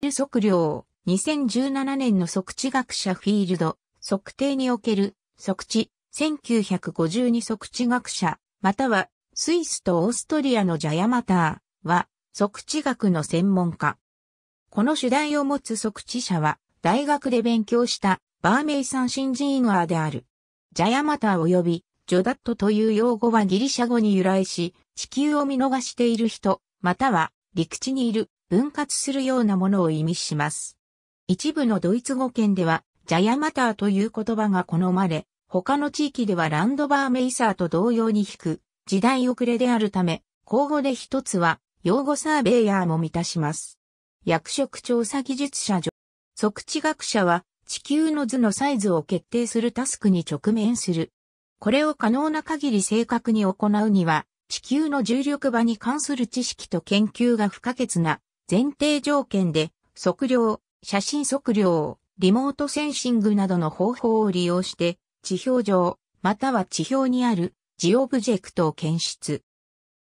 ル測量、2017年の測地学者フィールド、測定における測地、1952測地学者、またはスイスとオーストリアのジャヤマターは測地学の専門家。この主題を持つ測地者は大学で勉強したバーメイサン新人ーである。ジャヤマター及びジョダットという用語はギリシャ語に由来し、地球を見逃している人、または陸地にいる分割するようなものを意味します。一部のドイツ語圏では、ジャヤマターという言葉が好まれ、他の地域ではランドバーメイサーと同様に引く、時代遅れであるため、口語で一つは、用語サーベイヤーも満たします。役職調査技術者測地学者は、地球の図のサイズを決定するタスクに直面する。これを可能な限り正確に行うには、地球の重力場に関する知識と研究が不可欠な前提条件で、測量、写真測量、リモートセンシングなどの方法を利用して、地表上、または地表にあるジオブジェクトを検出。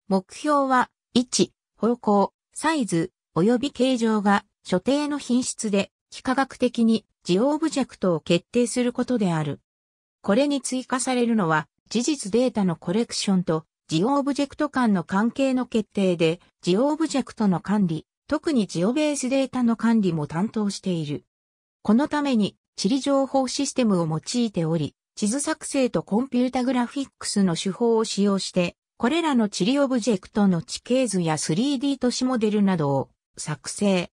目標は、位置、方向、サイズ、及び形状が所定の品質で、幾何学的にジオオブジェクトを決定することである。これに追加されるのは、事実データのコレクションと、ジオオブジェクト間の関係の決定で、ジオオブジェクトの管理、特にジオベースデータの管理も担当している。このために地理情報システムを用いており、地図作成とコンピュータグラフィックスの手法を使用して、これらの地理オブジェクトの地形図や 3D 都市モデルなどを作成。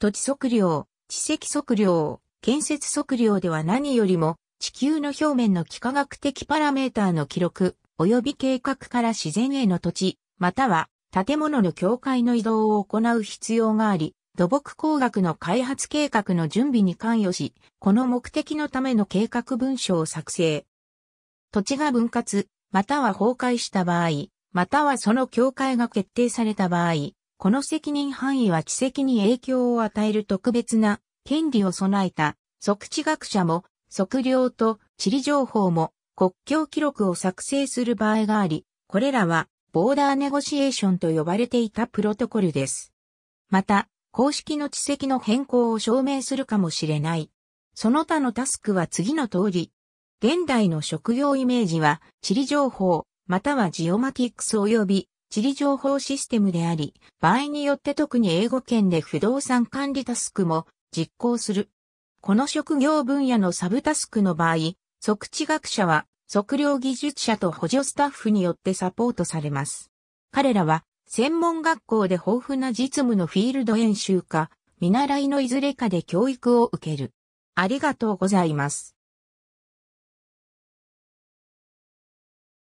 土地測量、地積測量、建設測量では何よりも地球の表面の幾何学的パラメーターの記録及び計画から自然への土地、または建物の境界の移動を行う必要があり、土木工学の開発計画の準備に関与し、この目的のための計画文書を作成。土地が分割、または崩壊した場合、またはその境界が決定された場合、この責任範囲は地籍に影響を与える特別な権利を備えた、即地学者も、測量と地理情報も国境記録を作成する場合があり、これらはボーダーネゴシエーションと呼ばれていたプロトコルです。また、公式の知識の変更を証明するかもしれない。その他のタスクは次の通り。現代の職業イメージは、地理情報、またはジオマティックス及び地理情報システムであり、場合によって特に英語圏で不動産管理タスクも実行する。この職業分野のサブタスクの場合、測地学者は測量技術者と補助スタッフによってサポートされます。彼らは専門学校で豊富な実務のフィールド演習か、見習いのいずれかで教育を受ける。ありがとうございます。